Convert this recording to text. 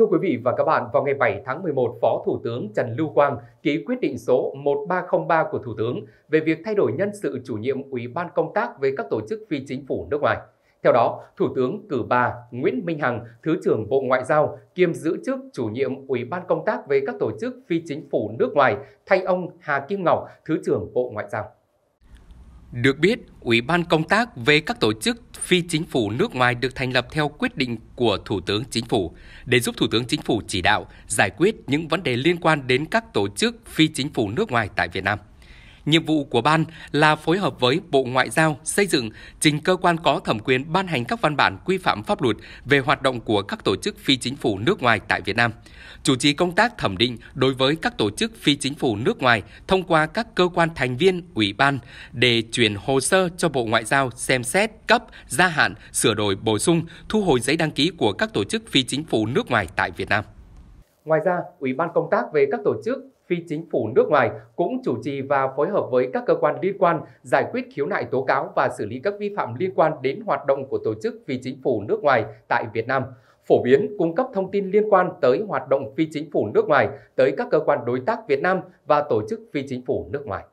Thưa quý vị và các bạn, vào ngày 7 tháng 11, Phó Thủ tướng Trần Lưu Quang ký quyết định số 1303 của Thủ tướng về việc thay đổi nhân sự chủ nhiệm Ủy ban công tác với các tổ chức phi chính phủ nước ngoài. Theo đó, Thủ tướng cử bà Nguyễn Minh Hằng, Thứ trưởng Bộ Ngoại giao, kiêm giữ chức chủ nhiệm Ủy ban công tác với các tổ chức phi chính phủ nước ngoài, thay ông Hà Kim Ngọc, Thứ trưởng Bộ Ngoại giao. Được biết, Ủy ban công tác về các tổ chức phi chính phủ nước ngoài được thành lập theo quyết định của Thủ tướng Chính phủ để giúp Thủ tướng Chính phủ chỉ đạo giải quyết những vấn đề liên quan đến các tổ chức phi chính phủ nước ngoài tại Việt Nam. Nhiệm vụ của ban là phối hợp với Bộ Ngoại giao xây dựng trình cơ quan có thẩm quyền ban hành các văn bản quy phạm pháp luật về hoạt động của các tổ chức phi chính phủ nước ngoài tại Việt Nam, chủ trì công tác thẩm định đối với các tổ chức phi chính phủ nước ngoài thông qua các cơ quan thành viên ủy ban để chuyển hồ sơ cho Bộ Ngoại giao xem xét, cấp, gia hạn, sửa đổi, bổ sung, thu hồi giấy đăng ký của các tổ chức phi chính phủ nước ngoài tại Việt Nam. Ngoài ra, Ủy ban công tác về các tổ chức phi chính phủ nước ngoài cũng chủ trì và phối hợp với các cơ quan liên quan giải quyết khiếu nại tố cáo và xử lý các vi phạm liên quan đến hoạt động của tổ chức phi chính phủ nước ngoài tại Việt Nam phổ biến cung cấp thông tin liên quan tới hoạt động phi chính phủ nước ngoài tới các cơ quan đối tác Việt Nam và tổ chức phi chính phủ nước ngoài.